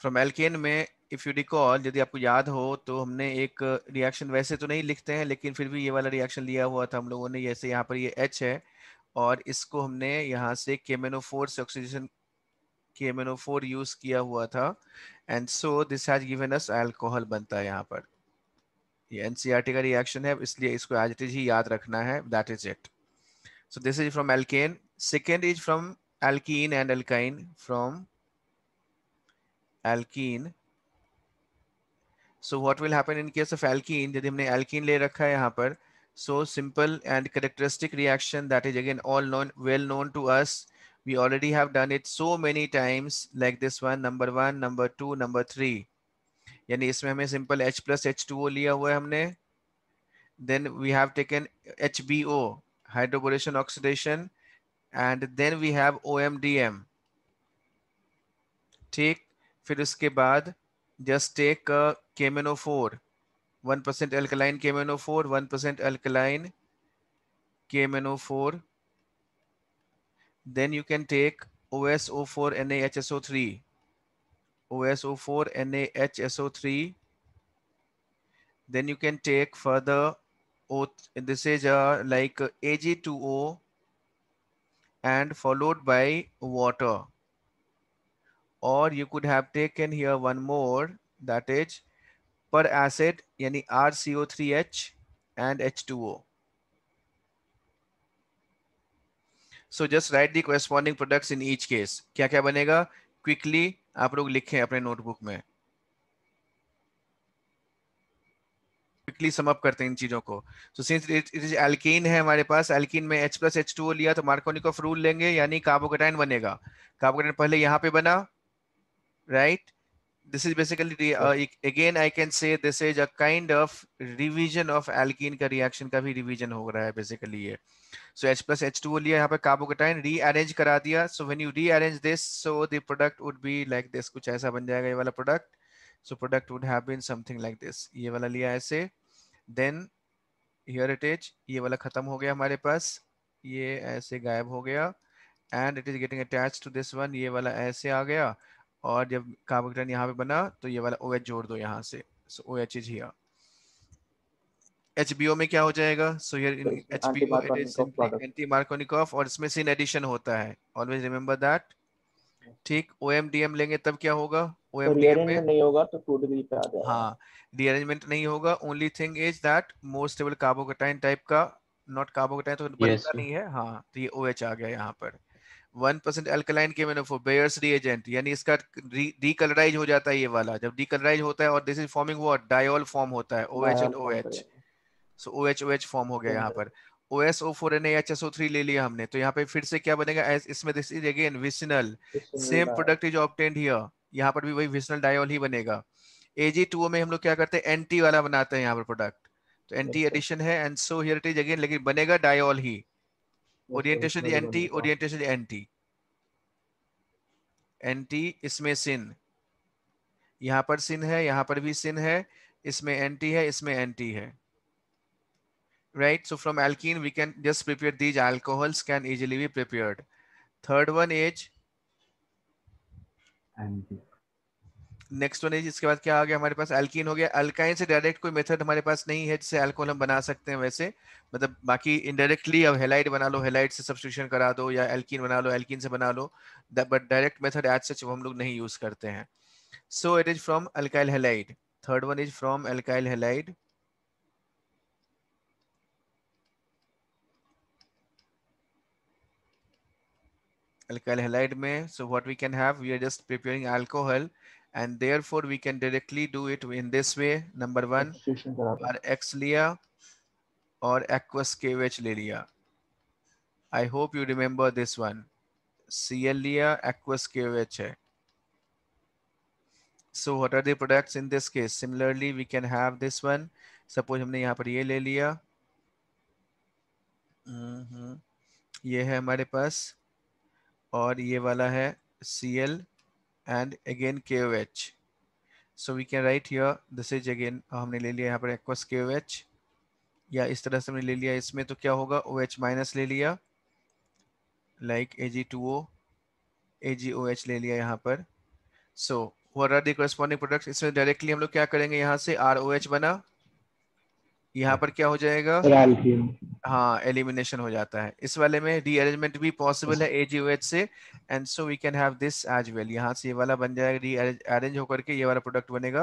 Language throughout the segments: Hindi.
फ्रॉम एल्केन में इफ यू रिकॉल यदि आपको याद हो तो हमने एक रिएक्शन वैसे तो नहीं लिखते हैं लेकिन फिर भी ये वाला रिएक्शन लिया हुआ था हम लोगों ने जैसे यहाँ पर ये एच है और इसको हमने यहाँ से केमेनो फोर से ऑक्सीजन केमेनो फोर यूज किया हुआ था and so this has given us alcohol बनता है यहाँ पर ये एनसीईआरटी e का रिएक्शन है इसलिए इसको एज इट इज ही याद रखना है that is it so this is from alkane second is from alkene and alkyne from alkene so what will happen in case of alkene यदि हमने alkene ले रखा है यहाँ पर so simple and characteristic reaction that is again all known well known to us we already have done it so many times like this one number one number two number three यानी इसमें हमें simple H plus H2O लिया हुआ है हमने then we have taken HBO hydroboration oxidation and then we have OMDM ठीक फिर उसके बाद just take a KMNO4, 1% alkaline KMNO4, 1% alkaline KMNO4. Then you can take OSO4 NaHSO3, OSO4 NaHSO3. Then you can take further, this is uh, like Ag2O and followed by water. or you could have taken here one more that is per acid yani RCO3H and H2O. So just write the corresponding products in each case. क्या क्या बनेगा quickly आप लोग लिखें अपने नोटबुक में क्विकली समअप करते हैं इन चीजों को so since it is alkene है हमारे पास एल्कीन में H प्लस एच टू लिया तो मार्कोनिकोफ रूल लेंगे यानी कार्बोकेटाइन बनेगा कार्बोकेटाइन पहले यहाँ पे बना right? This is basically, the uh, again, I can say this is a kind of revision of alkene ka reaction ka bhi revision ho raha hai basically ye So H plus H2O liya yahan pe carbocation rearrange kara diya So when you rearrange this, so the product would be like this. kuch aisa ban jayega ye wala product. So product would have been something like this. ye wala liya aise Then here it is. ye wala khatam ho gaya hamare paas ye aise gayab ho gaya and it is getting attached to this one ye wala aise aa gaya और जब कार्बोकेटाइन यहाँ पे बना तो ये वाला ओ OH जोड़ दो यहाँ से so O H is here H में क्या हो जाएगा so here H HBO is anti Markovnikov और इसमें सिन एडिशन होता है ऑलवेज रिमेम्बर दैट ठीक ओ लेंगे तब क्या होगा ओएमडीएम तो एम नहीं होगा तो 2 डिग्री पे आ जाएगा हां डीअरेंजमेंट नहीं होगा only thing is that most stable carbocation type का नॉट कार्बोकेटाइन तो बनता नहीं है हाँ तो ये ओ OH आ गया यहाँ पर वन परसेंट के रिएजेंट यानी इसका डीकलराइज हो जाता है ये वाला जब डीकलराइज होता है और this is forming diol form होता है सो फॉर्म हाँ, हो गया यहाँ पर ले लिया हमने तो यहाँ पे फिर से क्या बनेगा इसमें this is again same product is here यहाँ पर भी वही विसिनल डायोल ही बनेगा टू में हम लोग क्या करते हैं एंटी वाला बनाते हैं यहाँ पर प्रोडक्ट तो एंटी एडिशन अच्छा। है and so here it is again लेकिन बनेगा डायोल ही orientation N T orientation N T N इसमें सिन यहां पर सिन है यहां पर भी सिन है इसमें एन है इसमें एन है right so from alkene we can just prepare these alcohols can easily be prepare third one as anti next one is इसके बाद क्या आ गया हमारे पास एल्कीन हो गया अल्काइन से डायरेक्ट कोई मेथड हमारे पास नहीं है जिससे अल्कोहल हम बना सकते हैं वैसे मतलब बाकी इनडायरेक्टली अब हेलाइट बना लो हेलाइट से सब्सिट्यूशन करा दो या एल्किन बना लो एल्कीन से बना लो but direct method as such हम लोग नहीं यूज करते हैं so it is from alkyl halide third one is from alkyl halide alkyl halide mein so what we can have we are just preparing alcohol and therefore we can directly do it in this way number 1 or x liya or aqueous kvh le liya i hope you remember this one cl liya aqueous kvh hai so what are the products in this case similarly we can have this one suppose humne yahan par ye le liya mm hmm ye hai hamare paas aur ye wala hai cl and again KOH. So we can write here this is again हमने ले लिया यहाँ पर aqueous KOH या इस तरह से हमने ले लिया इसमें तो क्या होगा OH minus ले लिया like Ag2O AgOH ले लिया यहाँ पर so what are the corresponding products इसमें directly हम लोग क्या करेंगे यहाँ से ROH बना यहाँ पर क्या हो जाएगा हाँ एलिमिनेशन हो जाता है इस वाले में रीअरेंजमेंट भी पॉसिबल है एजीओएच एच से and so we can have this as well यहाँ से ये वाला बन जाएगा अरेंज होकर के ये वाला प्रोडक्ट बनेगा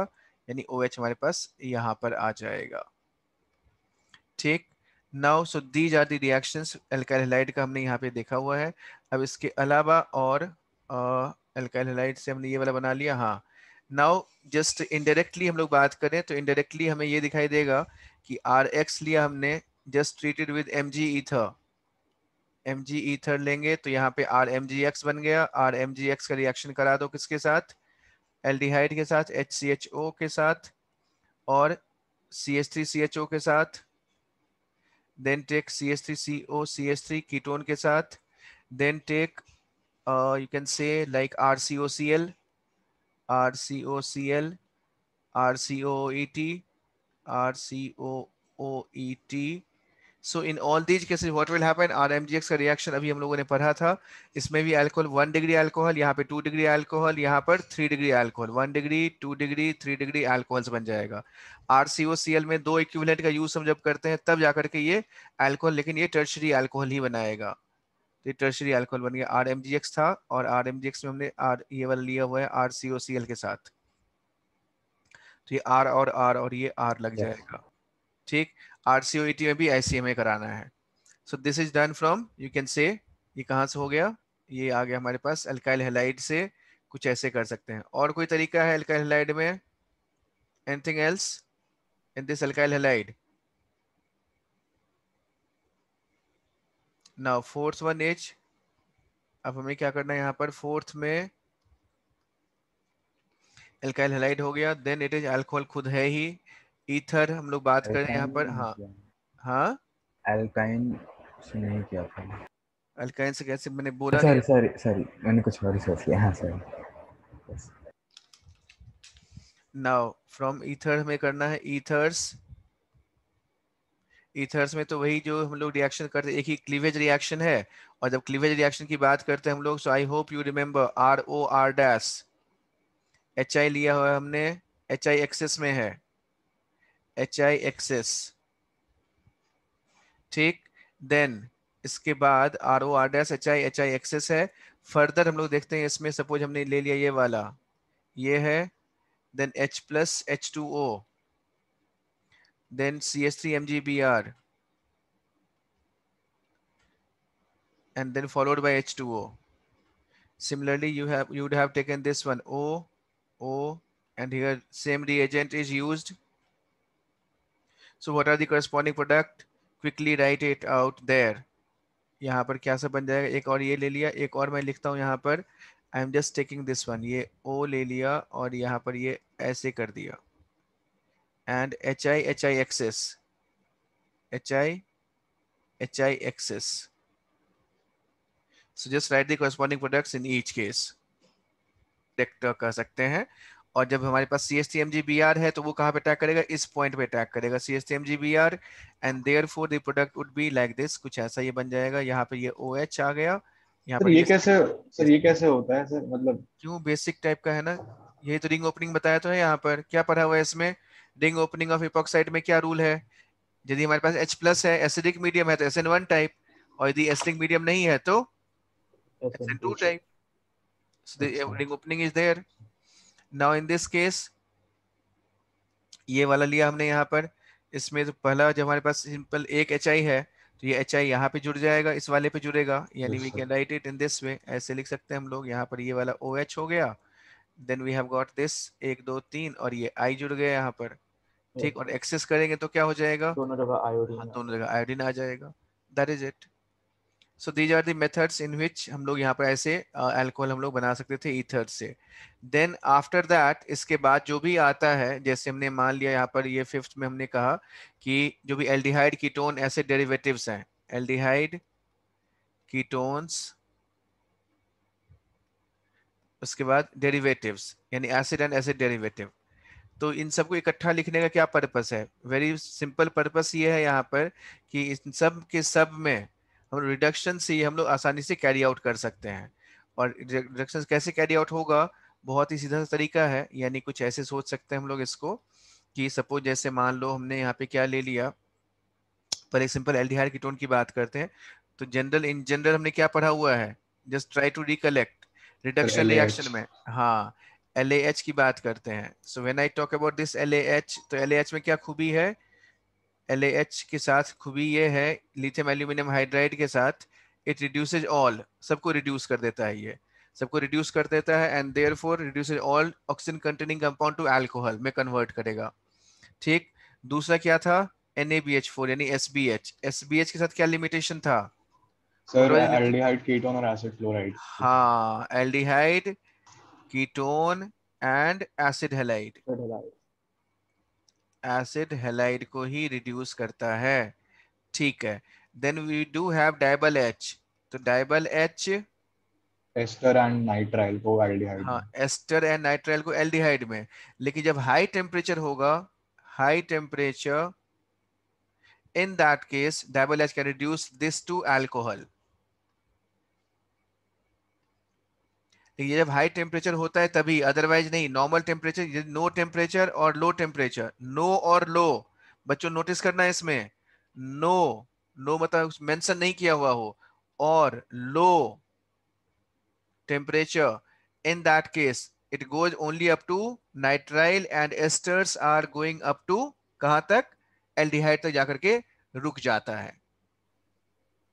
यानी ओ हमारे पास यहाँ पर आ जाएगा ठीक now so these are the reaction alkyl halide का हमने यहाँ पे देखा हुआ है अब इसके अलावा और एल्काइलाइड से हमने ये वाला बना लिया हाँ नाउ जस्ट इनडायरेक्टली हम लोग बात करें तो इनडायरेक्टली हमें ये दिखाई देगा कि आर एक्स लिया हमने just treated with M G ether M G ether लेंगे तो यहाँ पे आर एम जी एक्स बन गया आर एम जी एक्स का रिएक्शन करा दो किसके साथ एल डी हाइड के साथ एच सी एच ओ के साथ और C S three C H O के साथ then take C S three C O C S three ketone के साथ then take you can say like R C O C L R R C C C O O L T RCOCL, RCOET, RCOOET. So in all these cases, what will happen? RMGX का रिएक्शन अभी हम लोगों ने पढ़ा था इसमें भी अल्कोहल वन डिग्री एल्कोहल यहाँ पे टू डिग्री एल्कोहल यहाँ पर three degree alcohol one degree two degree three degree alcohols बन जाएगा are C C O L में दो इक्विवेलेंट का यूज हम जब करते हैं तब जाकर के ये अल्कोहल लेकिन ये टर्शरी एल्कोहल ही बनाएगा तो टर्शरी एल्कोहल बन गया आर था और आर में हमने आर ये वाला लिया हुआ है आर सी के साथ तो ये आर और आर और ये आर लग जाएगा ठीक आर e में भी आई कराना है so this is done from you can say ये कहाँ से हो गया ये आ गया हमारे पास अल्काइल हेलाइड से कुछ ऐसे कर सकते हैं और कोई तरीका है अल्काइल हेलाइड में anything else in this alkyl halide now fourth one H अब हमें क्या करना है यहां पर फोर्थ में एल्काइल हेलाइड हो गया देन इट इज अल्कोहल खुद है ही ईथर हम लोग बात कर रहे हैं यहाँ पर हाँ हाँ एल्काइन से नहीं किया था एल्काइन से कैसे मैंने बोला सॉरी सॉरी सॉरी मैंने कुछ और सोच लिया हाँ सॉरी नाउ फ्रॉम ईथर हमें करना है ईथर्स ईथर्स में तो वही जो हम लोग रिएक्शन करते एक ही क्लीवेज रिएक्शन है और जब क्लीवेज रिएक्शन की बात करते हैं हम लोग so I hope you remember R O R dash H I लिया हुआ हमने एच आई एक्सेस में है एच आई एक्सेस ठीक देन इसके बाद R O R dash H I H I excess है फर्दर हम लोग देखते हैं इसमें सपोज हमने ले लिया ये वाला ये है then H plus H two O then CS3 MgBr and then followed by H2O. Similarly, you have you would have taken this one O, O, and here same reagent is used. So what are the corresponding product? Quickly write it out there. यहाँ पर क्या सा बन जाएगा एक और ये ले लिया एक और मैं लिखता हूँ यहाँ पर I am just taking this one ये ओ ले लिया और यहाँ पर ये ऐसे कर दिया and HI HI axis. HI HI axis. So just write the corresponding products in each case. detector तो कर सकते हैं और जब हमारे पास C S T M G B R है तो वो कहाँ पे अटैक करेगा इस पॉइंट पे अटैक करेगा C S T M G B R and therefore the product would be like this कुछ ऐसा ये बन जाएगा यहाँ पे ये ओ एच आ गया यहाँ पर ये कैसे सर ये कैसे होता है सर मतलब क्यों बेसिक टाइप का है ना यही तो रिंग ओपनिंग बताया तो है यहाँ पर क्या पढ़ा हुआ है इसमें रिंग ओपनिंग ऑफ इपॉक्साइड में क्या रूल है यदि हमारे पास H प्लस है एसिडिक मीडियम है तो एस एन वन टाइप और यदि एसिडिक मीडियम नहीं है तो S N two type ring opening is there now in this case ये वाला लिया हमने यहाँ पर इसमें तो पहला जो हमारे पास सिंपल एक एच आई है तो ये एच आई यहाँ पे जुड़ जाएगा इस वाले पे जुड़ेगा यानी we can write it in this way ऐसे लिख सकते हैं हम लोग यहाँ पर ये वाला ओ OH एच हो गया then we have got this एक दो तीन और ये आई जुड़ गया यहाँ पर ठीक और एक्सेस करेंगे तो क्या हो जाएगा दोनों जगह हाँ, आयोडीन दोनों जगह आयोडीन आ जाएगा that is it so these are the methods in which हम लोग यहाँ पर ऐसे अल्कोहल uh, हम लोग बना सकते थे ईथर से देन आफ्टर दैट इसके बाद जो भी आता है जैसे हमने मान लिया यहाँ पर ये फिफ्थ में हमने कहा कि जो भी एल्डिहाइड कीटोन ऐसे डेरिवेटिव्स हैं एल्डिहाइड कीटोन्स उसके बाद डेरिवेटिव्स यानी एसिड एंड एसिड डेरिवेटिव तो इन सबको इकट्ठा लिखने का क्या पर्पस है वेरी सिंपल पर्पस ये है यहाँ पर कि इन सब के सब में हम रिडक्शन से हम लोग आसानी से कैरी आउट कर सकते हैं और रिडक्शन कैसे कैरी आउट होगा बहुत ही सीधा तरीका है यानी कुछ ऐसे सोच सकते हैं हम लोग इसको कि सपोज जैसे मान लो हमने यहाँ पे क्या ले लिया फॉर एग्जाम्पल एल्डिहाइड कीटोन की बात करते हैं तो जनरल इन जनरल हमने क्या पढ़ा हुआ है just try to recollect reduction reaction में हाँ एल की बात करते हैं so when I talk about this L तो एल में क्या खूबी है एल के साथ खूबी ये है लिथियम एल्यूमिनियम हाइड्राइड के साथ इट रिड्यूस ऑल सबको रिड्यूस कर देता है ये सबको रिड्यूस कर देता है and therefore reduce all oxygen containing compound to alcohol में कन्वर्ट करेगा ठीक दूसरा क्या था N A B H four यानी S B H S B H के साथ क्या लिमिटेशन था सर एल्डिहाइड कीटोन और एसिड फ्लोराइड हाँ aldehyde ketone and acid halide acid halide को ही रिड्यूस करता है ठीक है then we do have DIBAL H तो DIBAL H ester and nitrile को एल्डिहाइड हाँ एस्टर एंड नाइट्राइल को एल्डिहाइड में लेकिन जब हाई टेम्परेचर होगा high temperature in that case DIBAL H can reduce this to alcohol तो ये जब हाई टेम्परेचर होता है तभी अदरवाइज नहीं नॉर्मल टेम्परेचर नो टेम्परेचर और लो टेम्परेचर नो और लो बच्चों नोटिस करना है इसमें नो नो मतलब मेंशन नहीं किया हुआ हो और लो temperature in that case it goes only up to nitrile and esters are going up to kahan tak aldehyde तक जाकर के रुक जाता है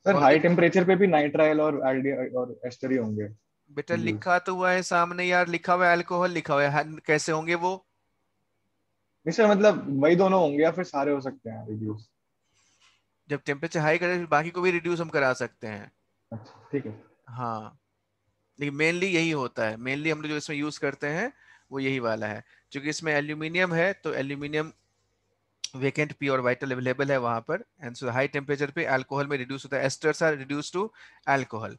सर हाई टेम्परेचर पे भी नाइट्राइल और एल्डी और एस्टर ही होंगे बेटा हम्म। लिखा तो हुआ है सामने यार लिखा हुआ है अल्कोहल लिखा हुआ है हाँ, कैसे होंगे वो सर मतलब वही दोनों होंगे या फिर सारे हो सकते हैं रिड्यूस जब टेम्परेचर हाई करें फिर बाकी को भी रिड्यूस हम करा सकते हैं अच्छा ठीक है हाँ लेकिन मेनली यही होता है मेनली हम लोग जो इसमें यूज करते हैं वो यही वाला है क्योंकि इसमें एल्यूमिनियम है तो aluminium vacant P orbital available है वहां पर एंड सो हाई टेम्परेचर पे अल्कोहल में रिड्यूस होता है esters are reduce to alcohol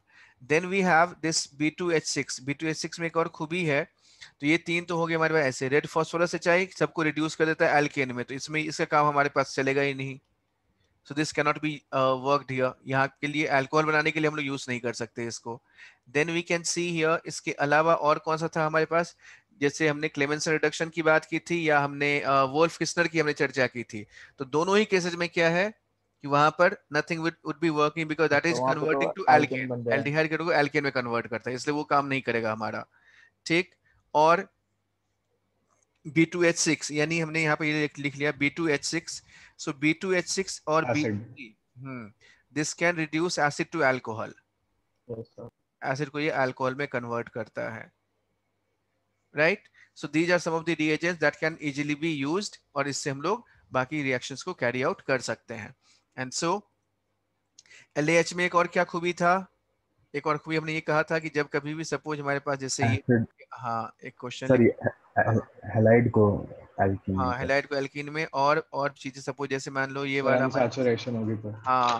then we have this B two H six B two H six में एक और खूबी है तो ये तीन तो हो गए हमारे पास ऐसे रेड फॉस्फोरस चाहिए सबको रिड्यूस कर देता है एल्केन में तो इसमें इसका काम हमारे पास चलेगा ही नहीं so this cannot be worked here यहाँ के लिए एल्कोहल बनाने के लिए हम लोग यूज नहीं कर सकते इसको then we can see here इसके अलावा और कौन सा था हमारे पास जैसे हमने क्लेमेंसन रिडक्शन की बात की थी या हमने वोल्फ किस्नर की हमने चर्चा की थी तो दोनों ही केसेज में क्या है कि वहां पर nothing would be working because that is converting to alkane aldehyde को एल्केन में कन्वर्ट करता है इसलिए वो काम नहीं करेगा हमारा ठीक और बी टू एच सिक्स यानी हमने यहाँ पर ये लिख लिया B two H six so B two H six और B this can reduce acid to alcohol acid को ये अल्कोहल में कन्वर्ट करता है right so these are some that can easily be use और इससे हम लोग बाकी रिएक्शन को कैरी आउट कर सकते हैं एंड सो एल में एक और क्या खूबी था एक और खूबी हमने ये कहा था कि जब कभी भी सपोज हमारे पास जैसे ये हाँ एक क्वेश्चन हेलाइड को एल्कीन हाँ हेलाइड को एल्कीन में और और चीजें सपोज जैसे मान लो ये वाला सैचुरेशन होगी पर हाँ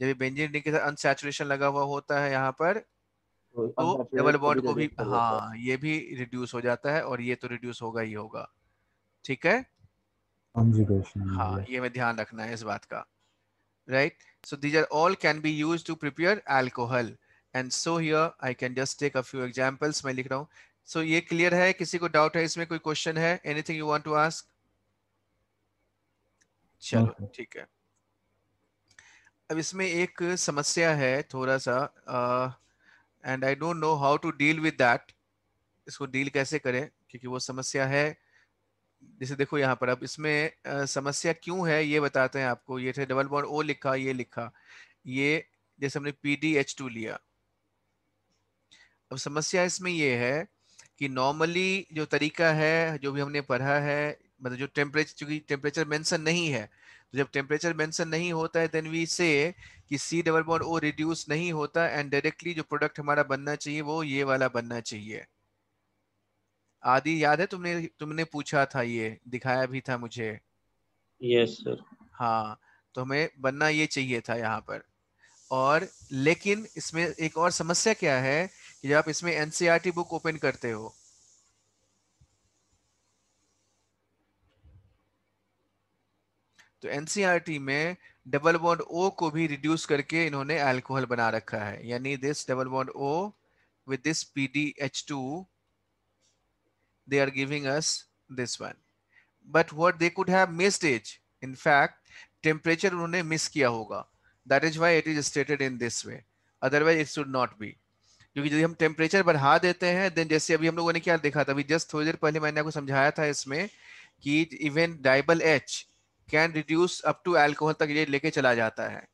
जब बेंजीन के साथ अनसैचुरेशन लगा हुआ होता है यहाँ पर तो डबल तो बॉन्ड को भी हाँ ये भी रिड्यूस हो जाता है और ये तो रिड्यूस होगा ही होगा ठीक है हाँ, हाँ ये में ध्यान रखना है इस बात का right so these are all can be use to prepare alcohol and so here I can just take a few examples मैं लिख रहा हूँ सो ये क्लियर है किसी को डाउट है इसमें कोई क्वेश्चन है anything you want to ask चलो ठीक है अब इसमें एक समस्या है थोड़ा सा uh, and I don't know how to deal with that इसको डील कैसे करें क्योंकि वो समस्या है जैसे देखो यहाँ पर अब इसमें आ, समस्या क्यों है ये बताते हैं आपको ये थे डबल बॉन्ड ओ लिखा ये लिखा ये जैसे हमने पी डी एच टू लिया अब समस्या इसमें ये है कि नॉर्मली जो तरीका है जो भी हमने पढ़ा है मतलब जो टेम्परेचर चूंकि टेम्परेचर मेंशन नहीं है तो जब टेम्परेचर मेंशन नहीं होता है देन वी से कि C double bond O reduce नहीं होता एंड डायरेक्टली जो प्रोडक्ट हमारा बनना चाहिए वो ये वाला बनना चाहिए आदि याद है तुमने तुमने पूछा था ये दिखाया भी था मुझे यस yes, सर हाँ तो हमें बनना ये चाहिए था यहाँ पर और लेकिन इसमें एक और समस्या क्या है कि जब आप इसमें एनसीईआरटी बुक ओपन करते हो तो एनसीईआरटी e में डबल बॉन्ड ओ को भी रिड्यूस करके इन्होंने अल्कोहल बना रखा है यानी this double bond O with this PDH2 they are giving us this one but what they could have missed is in fact उन्होंने मिस किया होगा that is why it is stated in this way otherwise it should not be क्योंकि यदि हम टेम्परेचर बढ़ा देते हैं देन जैसे अभी हम लोगों ने क्या देखा था अभी जस्ट थोड़ी देर पहले मैंने आपको समझाया था इसमें कि even DIBAL H can reduce up to alcohol तक ये लेके चला जाता है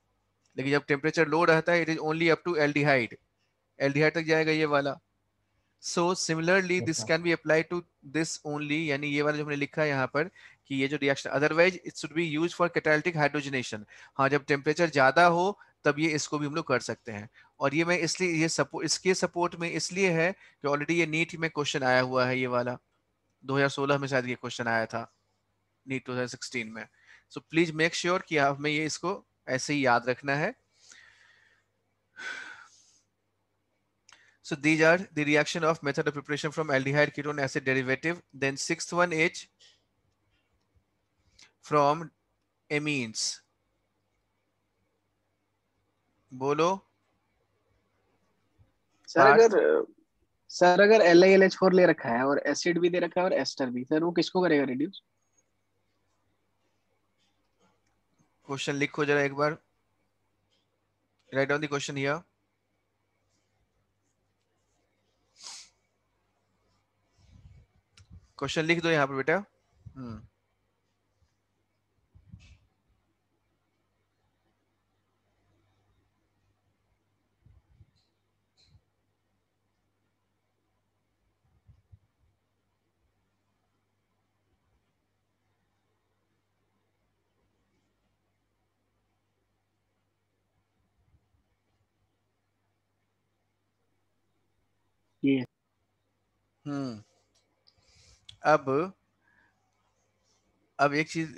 लेकिन जब टेम्परेचर लो रहता है it is only up to aldehyde aldehyde तक जाएगा ये वाला so similarly this can be apply to this only यानी ये वाला जो हमने लिखा है यहाँ पर कि ये जो reaction otherwise it should be use for catalytic hydrogenation हाँ जब टेम्परेचर ज्यादा हो तब ये इसको भी हम लोग कर सकते हैं और ये मैं इसलिए ये सपो, इसके सपोर्ट में इसलिए है कि ऑलरेडी ये नीट में क्वेश्चन आया हुआ है ये वाला 2016 में शायद ये क्वेश्चन आया था नीट 2016 में सो प्लीज मेक श्योर कि हमें ये इसको ऐसे ही याद रखना है so these are the reaction of method of preparation from aldehyde ketone acid derivative then sixth one H from amines बोलो सर अगर सर अगर L I L H four ले रखा है और एसिड भी दे रखा है और एस्टर भी सर वो किसको करेगा रिड्यूस क्वेश्चन लिखो जरा एक बार write on question question question लिख दो यहाँ पर बेटा हम्म अब अब एक चीज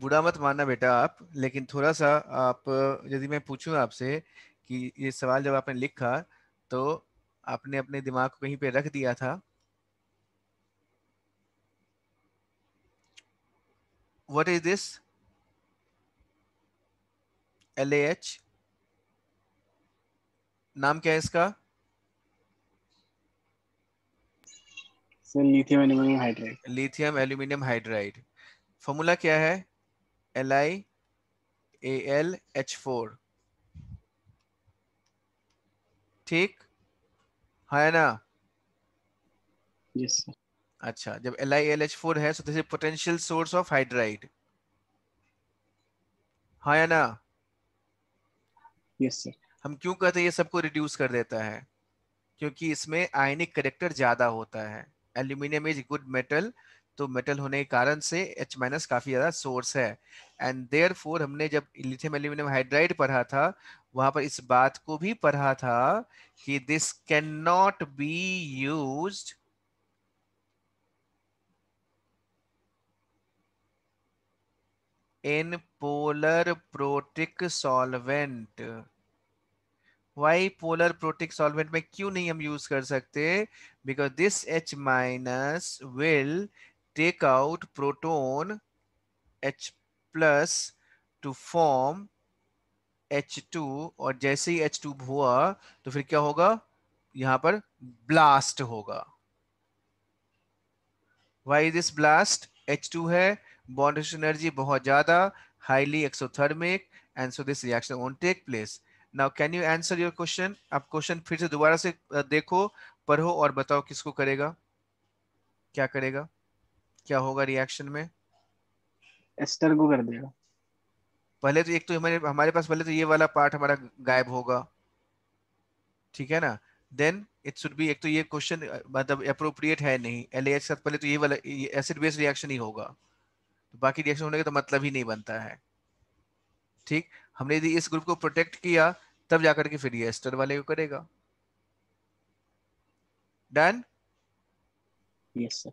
बुरा मत मानना बेटा आप लेकिन थोड़ा सा आप यदि मैं पूछूं आपसे कि ये सवाल जब आपने लिखा तो आपने अपने दिमाग को कहीं पे रख दिया था what is this L H नाम क्या है इसका lithium aluminium hydride lithium aluminium hydride formula क्या है L I A L H four ठीक है ना yes, अच्छा जब L I L H four है so this is potential source of hydride हाँ या ना यस yes, सर अच्छा, हाँ हम क्यों कहते हैं ये सबको रिड्यूस कर देता है क्योंकि इसमें आयनिक करेक्टर ज्यादा होता है एल्यूमिनियम इज गुड मेटल तो मेटल होने के कारण से H माइनस काफ़ी ज़्यादा सोर्स है एंड देयर फोर हमने जब लिथियम एल्यूमिनियम हाइड्राइड पढ़ा था वहां पर इस बात को भी पढ़ा था कि this can not be use in polar protic solvent why polar protic solvent में क्यों नहीं हम यूज कर सकते because this H minus will take out proton H plus to form H two और जैसे ही एच टू हुआ तो फिर क्या होगा यहां पर ब्लास्ट होगा why this blast H two है बॉन्ड एनर्जी बहुत ज्यादा highly exothermic and so this reaction won't take place now can you answer your question आप क्वेश्चन फिर से दोबारा से देखो पढ़ो और बताओ किसको करेगा क्या करेगा क्या होगा रिएक्शन में एस्टर को कर देगा पहले तो एक तो हमारे हमारे पास पहले तो ये वाला पार्ट हमारा गायब होगा ठीक है ना देन इट शुड बी एक तो ये क्वेश्चन मतलब अप्रोप्रिएट है नहीं एल के साथ पहले तो ये वाला एसिड बेस रिएक्शन ही होगा तो बाकी रिएक्शन होने का तो मतलब ही नहीं बनता है ठीक हमने यदि इस ग्रुप को प्रोटेक्ट किया तब जाकर के फिर ये एस्टर वाले को करेगा डन यस सर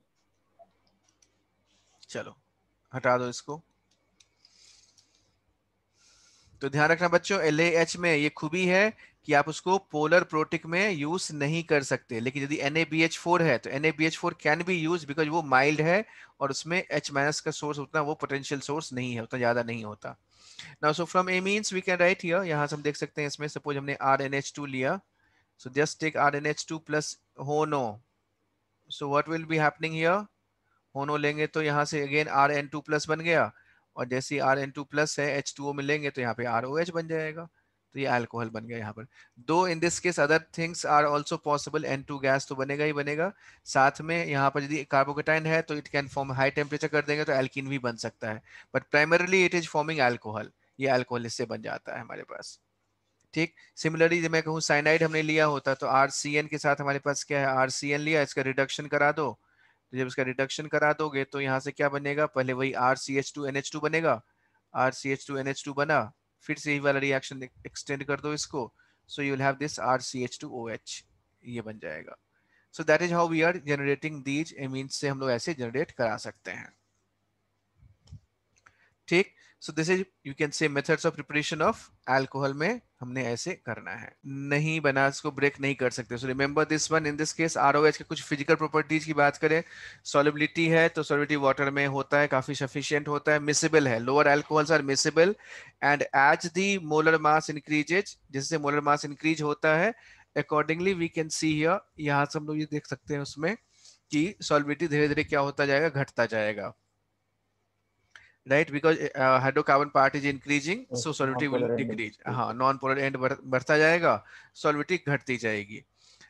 चलो हटा दो इसको तो ध्यान रखना बच्चों एल में ये खूबी है कि आप उसको पोलर प्रोटिक में यूज नहीं कर सकते लेकिन यदि एन फोर है तो N four can be use because वो माइल्ड है और उसमें एच माइनस का सोर्स उतना वो पोटेंशियल सोर्स नहीं है उतना ज्यादा नहीं होता now so from A we can write here यहां से हम देख सकते हैं इसमें सपोज हमने टू लिया R N H two plus HONO so what will be happening here HONO लेंगे तो यहाँ से again R N two plus बन गया और जैसे टू प्लस है H2O में लेंगे तो यहाँ पे आर ओ एच बन जाएगा तो ये अल्कोहल बन गया यहाँ पर दो in this case other things are also possible N two gas तो बनेगा ही बनेगा साथ में यहाँ पर यदि कार्बोकेटाइन है तो it can form high temperature कर देंगे तो एल्किन भी बन सकता है but primarily it is forming alcohol ये अल्कोहल इससे बन जाता है हमारे पास ठीक सिमिलरली जब मैं कहूँ साइनाइड हमने लिया होता तो आर के साथ हमारे पास क्या है आर लिया इसका रिडक्शन करा दो तो जब इसका रिडक्शन करा दोगे तो यहाँ से क्या बनेगा पहले वही R C H two N H two बनेगा R C H two N H two बना फिर से यही वाला रिएक्शन एक्सटेंड कर दो इसको सो यू है हैव दिस आर ये बन जाएगा so that is how we are generating these amine से हम लोग ऐसे जनरेट करा सकते हैं ठीक so this is you can say methods of preparation of alcohol में हमने ऐसे करना है नहीं बना इसको ब्रेक नहीं कर सकते so remember this one in this case R के कुछ फिजिकल प्रॉपर्टीज की बात करें सॉलिबिलिटी है तो सॉलिबिलिटी वाटर में होता है काफी सफिशियंट होता है मिसेबल है lower alcohols are miscible and as the molar mass increases जिससे मोलर मास इंक्रीज होता है accordingly we can see here यहाँ से हम लोग ये देख सकते हैं उसमें कि सॉलिबिलिटी धीरे धीरे क्या होता जाएगा घटता जाएगा right because uh, hydrocarbon part is increasing yes, so solubility will decrease ha हाँ, non polar end बढ़ता jayega solubility घटती जाएगी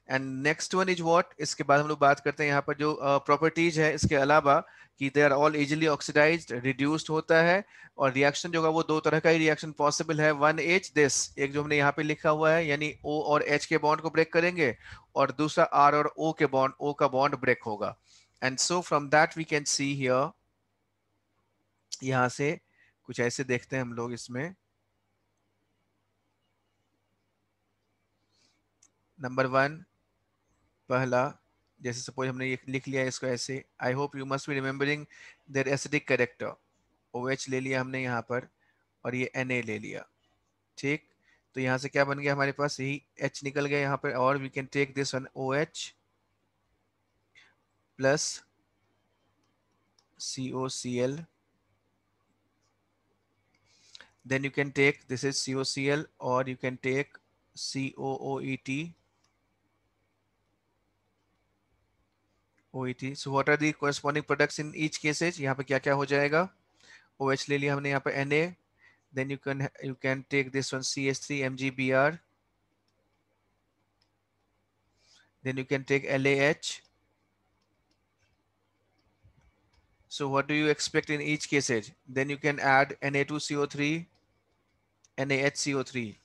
and next one is what इसके बाद हम लोग बात करते हैं यहाँ पर जो प्रॉपर्टीज uh, है इसके अलावा कि they are all easily oxidise reduced होता है और रिएक्शन जो होगा वो दो तरह का ही रिएक्शन पॉसिबल है वन एच दिस एक जो हमने यहाँ पे लिखा हुआ है यानी ओ और एच के बॉन्ड को ब्रेक करेंगे और दूसरा आर और ओ के बॉन्ड ओ का बॉन्ड ब्रेक होगा and so from that we can see here यहाँ से कुछ ऐसे देखते हैं हम लोग इसमें नंबर वन पहला जैसे सपोज हमने ये लिख लिया इसको ऐसे I hope you must be remembering their acidic character O H ले लिया हमने यहाँ पर और ये एन ए ले लिया ठीक तो यहाँ से क्या बन गया हमारे पास यही एच निकल गया यहाँ पर और we can take this one O H plus C O C L Then you can take, this is COCl or you can take COOET. OET. So what are the corresponding products in each cases? यहाँ पे क्या क्या हो जाएगा OH ले लिया हमने यहाँ Na. Then you can you can take this one CH3 MgBr. Then you can take LAH. So what do you expect in each cases? Then you can add Na2CO3 NaHCO3.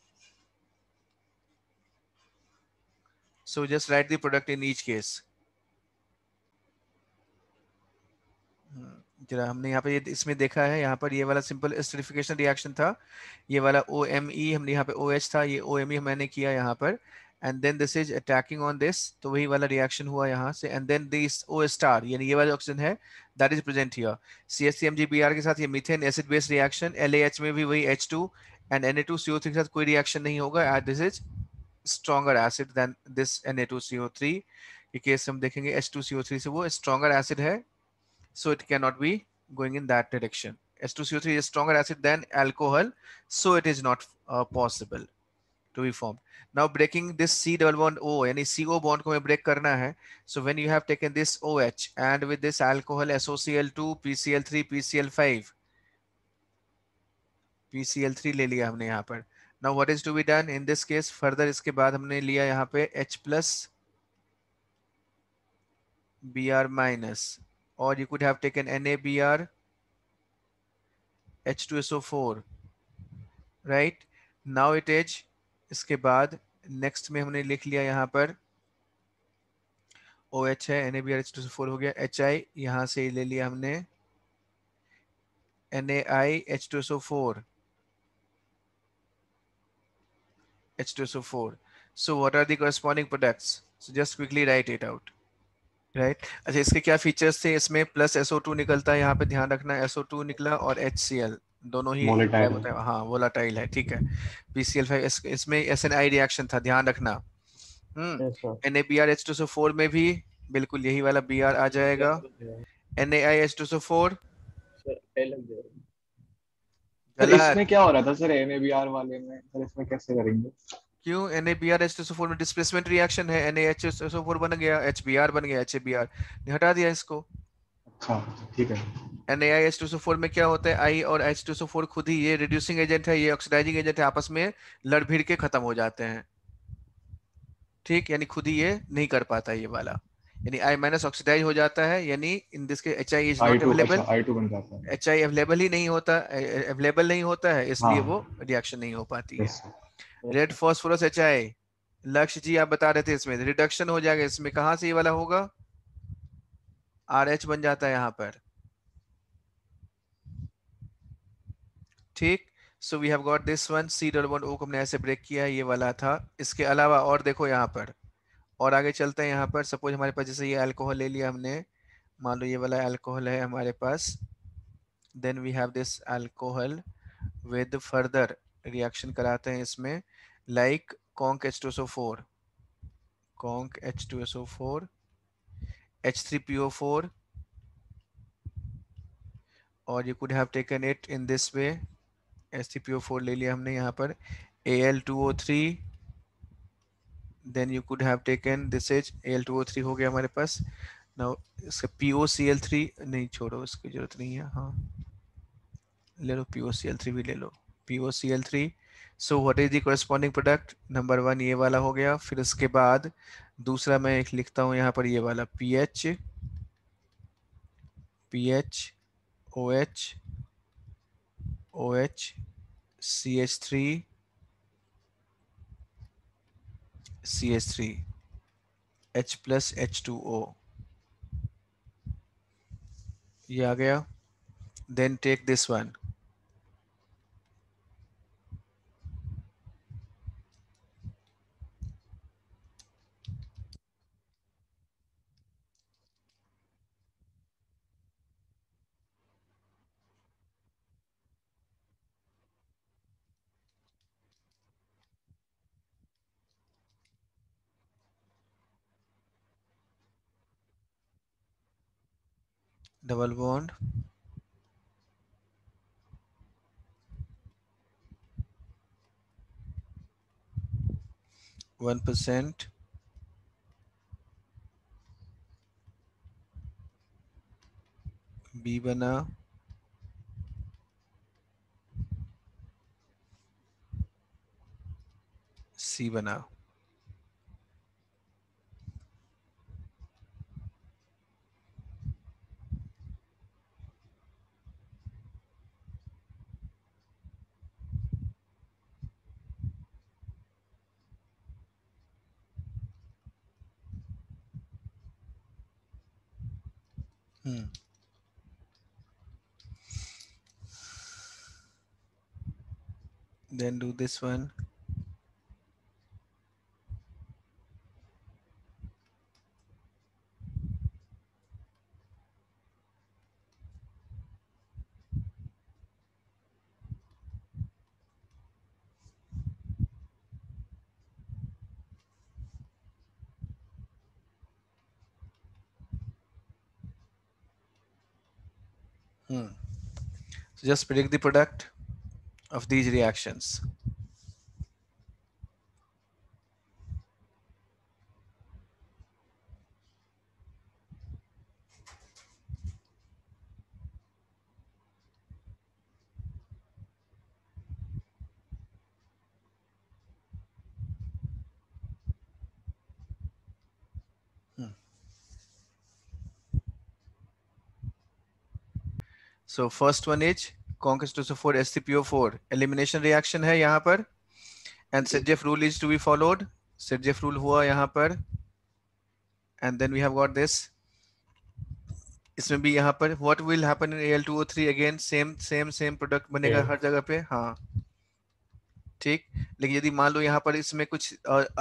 So just write the product in each case. Hmm, जरा हमने यहाँ पे ये इसमें देखा है यहाँ पर ये वाला सिंपल एस्टरिफिकेशन रिएक्शन था ये वाला ओ एम ई हमने यहाँ पे ओ OH था ये ओ एम ई मैंने किया यहाँ पर and then this is attacking on this तो वही वाला रिएक्शन हुआ यहाँ से and then this O star यानी ये वाला ऑक्सीजन है that is present here C S C M G P R के साथ ये methane acid base reaction L A H में भी वही H two N A two and three के साथ कोई रिएक्शन नहीं होगा this is stronger acid then this Na2CO3 के केस हम देखेंगे H2CO3 से वो स्ट्रॉगर एसिड है so it can not be going in that direction two three is stronger acid than alcohol so it is not possible to be form now breaking this C double bond O यानी सी ओ बॉन्ड को हमें ब्रेक करना है so when you have taken this O H and with this alcohol SOCL two P C L three P C L five PCl3 ले लिया हमने यहाँ पर now what is to be done in this case further इसके बाद हमने लिया यहाँ पे H plus B R minus or you could have taken NABR four right now it is इसके बाद नेक्स्ट में हमने लिख लिया यहाँ पर ओ एच है N A B R H two four हो गया एच आई यहाँ से ले लिया हमने N A I H two NAI four H2SO4. So what are the corresponding products? So just quickly write it out. Right right? अच्छा इसके क्या फीचर्स थे इसमें प्लस SO2 निकलता है यहाँ पे ध्यान रखना SO2 निकला और HCl दोनों ही volatile है हाँ वोलाटाइल है ठीक है PCl5 इस, इसमें SNI रिएक्शन था ध्यान रखना हम्म NaBrH2SO4 में भी बिल्कुल यही वाला Br आ जाएगा NaIH2SO4 तो इसमें क्या हो रहा था सर एनएबीआर वाले में सर इसमें कैसे करेंगे क्यों में डिस्प्लेसमेंट रिएक्शन है बन गया बन गया ने हटा दिया इसको अच्छा, है NaIH2SO4 में क्या होता है आई और खुद ही ये रिड्यूसिंग एजेंट है ये ऑक्सीडाइजिंग एजेंट है आपस में लड़ भिड़ के खत्म हो जाते हैं ठीक यानी खुद ही ये नहीं कर पाता ये वाला यानी आई माइनस ऑक्सीडाइज हो जाता है यानी in this case H I is not available H I available ही नहीं होता अवेलेबल नहीं होता है इसलिए हाँ. वो रिएक्शन नहीं हो पाती yes. है रेड फॉस्फोरस एच आई लक्ष्य जी आप बता रहे थे इसमें रिडक्शन हो जाएगा इसमें कहाँ से ये वाला होगा आर एच बन जाता है यहां पर ठीक so we have got this one C double one O को हमने ऐसे ब्रेक किया है ये वाला था इसके अलावा और देखो यहां पर और आगे चलते हैं यहाँ पर सपोज हमारे पास जैसे ये अल्कोहल ले लिया हमने मान लो ये वाला अल्कोहल है हमारे पास then we have this alcohol with further reaction कराते हैं इसमें like conc H two S O four conc H two S O four H three P O four और you could have taken it in this way H three P O four ले लिया हमने यहाँ पर A L two O three then you could have taken this is L two O three हो गया हमारे पास नाउ इसका P O C L three नहीं छोड़ो इसकी जरूरत नहीं है हाँ ले लो P O C L three भी ले लो P O C L three so what is the corresponding product number one ये वाला हो गया फिर इसके बाद दूसरा मैं एक लिखता हूँ यहाँ पर ये वाला P H P H O H O H C H three CH3, H plus H2O. ये आ गया then take this one double bond one percent B बना सी बना then do this one. Hmm. So just predict the product of these reactions. Hmm. So first one is कॉन्केस्टोसोफोर S C P O four elimination reaction है यहाँ पर and Saytzeff rule is to be followed Saytzeff rule हुआ यहाँ पर and then we have got this इसमें भी यहाँ पर what will happen in L two O three again same same same product बनेगा yeah. हर जगह पे हाँ ठीक लेकिन यदि मान लो यहाँ पर इसमें कुछ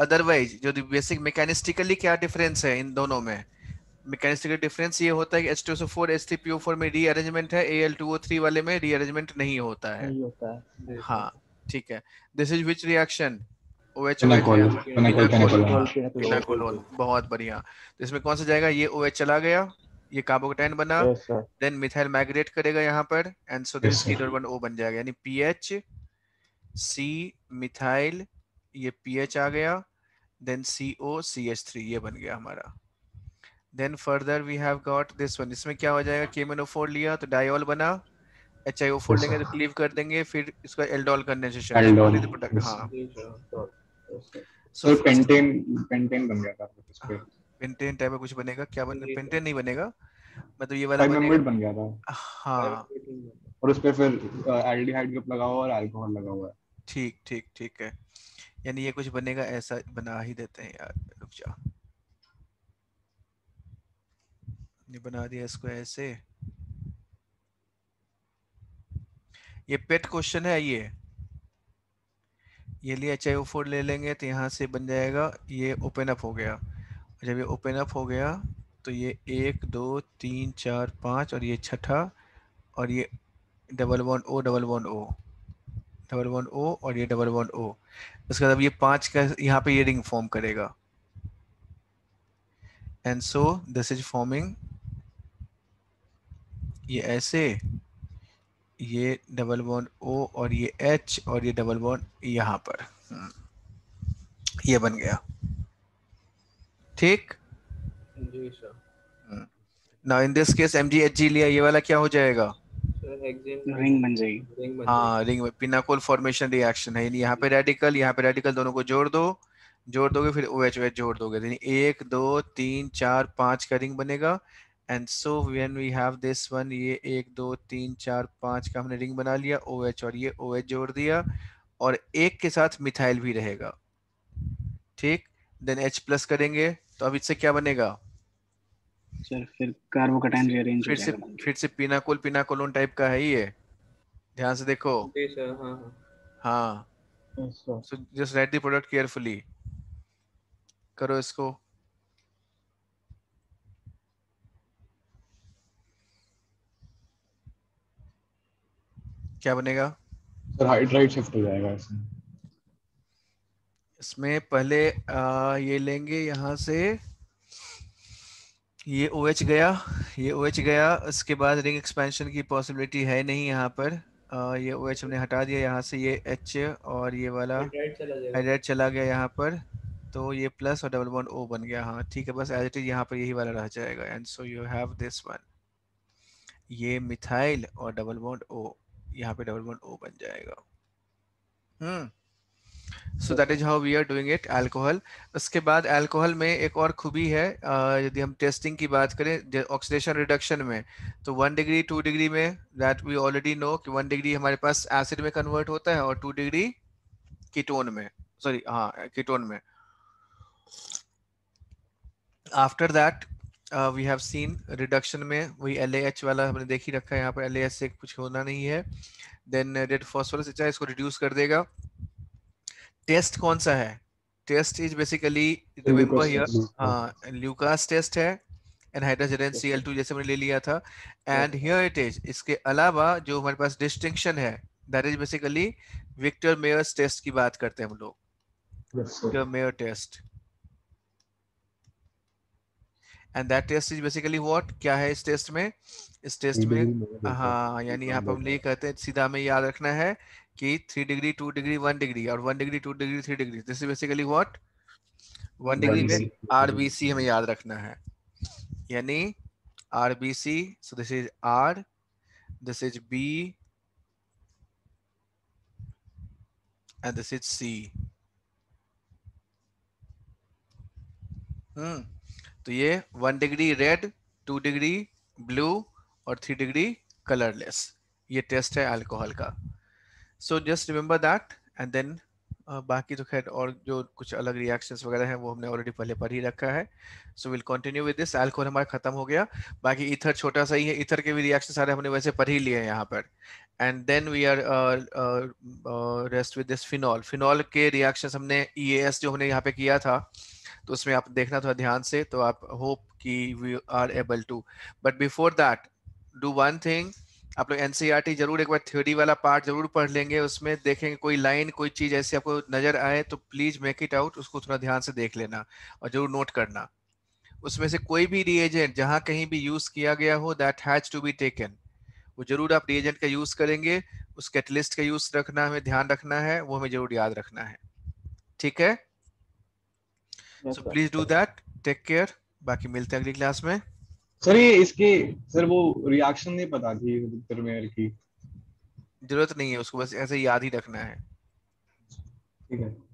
अदरवाइज जो बेसिक मैकेनिस्टिकली क्या डिफरेंस है इन दोनों में मैकेनिस्टिकल डिफरेंस ये होता है कि H2SO4 H3PO4 में रीअरेंजमेंट है Al2O3 वाले में रीअरेंजमेंट नहीं होता है नहीं होता है हाँ ठीक है दिस इज विच रिएक्शन बहुत बढ़िया तो इसमें कौन सा जाएगा ये OH चला गया ये कार्बोकेटाइन बना देन मिथाइल माइग्रेट करेगा यहाँ पर and so this one O बन जाएगा यानी पीएच सी मिथाइल ये पीएच आ गया then C O C H three ये बन गया हमारा then further we have got this one इसमें क्या हो जाएगा केमेनोफोर लिया तो डायोल बना एच आई ओ फोर लेंगे तो क्लीव कर देंगे फिर इसका एल्डोल कंडेंसेशन प्रोडक्ट हाँ सो पेंटेन पेंटेन बन गया था पेंटेन टाइप का कुछ बनेगा क्या बनेगा पेंटेन नहीं बनेगा मतलब ये वाला बन गया था हाँ और उस पर फिर एल्डिहाइड ग्रुप लगा हुआ और अल्कोहल लगा हुआ है ठीक ठीक ठीक है यानी ये कुछ बनेगा ऐसा बना ही देते हैं यार रुक जा ये बना दिया इसको ऐसे ये पेट क्वेश्चन है ये ये लिए एच आई फोर ले लेंगे तो यहाँ से बन जाएगा ये ओपन अप हो गया जब ये ओपन अप हो गया तो ये एक दो तीन चार पाँच और ये छठा और ये double one O double one O double one O और ये डबल वन ओ उसके बाद ये पाँच का यहाँ पे ये रिंग फॉर्म करेगा and so this is forming ये ऐसे ये डबल बॉन्ड ओ और ये एच और ये डबल बॉन्ड यहाँ पर हम्म, ये बन गया ठीक now in this case MGHG लिया ये वाला क्या हो जाएगा रिंग बन जाएगी हाँ रिंग पिनाकोल फॉर्मेशन रिएक्शन है यहाँ पे रेडिकल यहाँ पे रेडिकल दोनों को जोड़ दो जोड़ दोगे फिर ओ एच जोड़ दोगे एक दो तीन चार पांच का रिंग बनेगा and so when we have this one ये एक दो तीन चार पाँच का हमने रिंग बना लिया ओ OH और ये ओ OH जोड़ दिया और एक के साथ मिथाइल भी रहेगा ठीक देन H प्लस करेंगे तो अब इससे क्या बनेगा सर फिर कार्बोकटाइन फिर से फिर से पिनाकोल पिनाकोलोन टाइप का है ये ध्यान से देखो हाँ just write the product carefully करो इसको क्या बनेगा सर हाइट राइट शिफ्ट हो जाएगा इसमें इसमें पहले आ, ये लेंगे यहाँ से ये ओ OH गया ये ओ OH गया इसके बाद रिंग एक्सपेंशन की पॉसिबिलिटी है नहीं यहाँ पर आ, ये ओ OH हमने हटा दिया यहाँ से ये एच और ये वाला हाइड्राइट चला चला गया यहाँ पर तो ये प्लस और डबल वन ओ बन गया हाँ ठीक है बस एज इट इज यहाँ पर यही वाला रह जाएगा and so you have this one ये मिथाइल और डबल बॉन्ड ओ यहाँ पे डबल बॉन्ड ओ बन जाएगा hmm so that is how we are doing it alcohol उसके बाद अल्कोहल में एक और खूबी है यदि हम टेस्टिंग की बात करें ऑक्सीडेशन रिडक्शन में तो वन डिग्री टू डिग्री में दैट वी ऑलरेडी नो कि वन डिग्री हमारे पास एसिड में कन्वर्ट होता है और टू डिग्री कीटोन में सॉरी हाँ कीटोन में after that we have seen reduction में वही एल वाला हमने देख ही रखा है यहाँ पर एल से कुछ होना नहीं है देन रेड फॉस्फोरस अच्छा इसको रिड्यूस कर देगा टेस्ट कौन सा है test is basically remember Lucas test है एनहाइड्रोजन सी एल टू जैसे मैंने ले लिया था एंड हियर इट इज इसके अलावा जो हमारे पास डिस्टिंक्शन है that is basically Victor Meyer test की बात करते हैं हम लोग Victor Meyer test and that test is basically what क्या है इस टेस्ट में इस टेस्ट में हाँ यानी यहाँ पर हम नहीं कहते सीधा हमें याद रखना है कि three degree two degree one degree और one degree two degree three degree this is basically what one degree में आर बी सी हमें याद रखना है यानी R B C so this is R this is B and this is C hmm तो ये one degree red two degree blue और थ्री डिग्री कलरलेस ये टेस्ट है अल्कोहल का so just remember that and then बाकी तो खैर और जो कुछ अलग रिएक्शंस वगैरह हैं वो हमने ऑलरेडी पहले पढ़ ही रखा है so will continue with this alcohol हमारा खत्म हो गया बाकी इथर छोटा सा ही है इथर के भी रिएक्शन सारे हमने वैसे पढ़ ही लिए हैं यहाँ पर and then we are rest with this phenol phenol के रिएक्शन हमने ई e जो हमने यहाँ पे किया था तो उसमें आप देखना थोड़ा ध्यान से तो आप होप कि we are able to but before that do one thing आप लोग एनसीआर e जरूर एक बार थ्योरी वाला पार्ट जरूर पढ़ लेंगे उसमें देखेंगे कोई लाइन कोई चीज ऐसी आपको नजर आए तो प्लीज मेक इट आउट उसको थोड़ा ध्यान से देख लेना और जरूर नोट करना उसमें से कोई भी रिएजेंट जहाँ कहीं भी यूज किया गया हो that has to be taken वो जरूर आप रिएजेंट का यूज करेंगे उस कैटलिस्ट का यूज रखना हमें ध्यान रखना है वो हमें जरूर याद रखना है ठीक है so please do that take care बाकी मिलते हैं अगली क्लास में सर ये इसके सर वो रिएक्शन नहीं पता थी प्रीमियर की जरूरत नहीं है उसको बस ऐसे याद ही रखना है ठीक है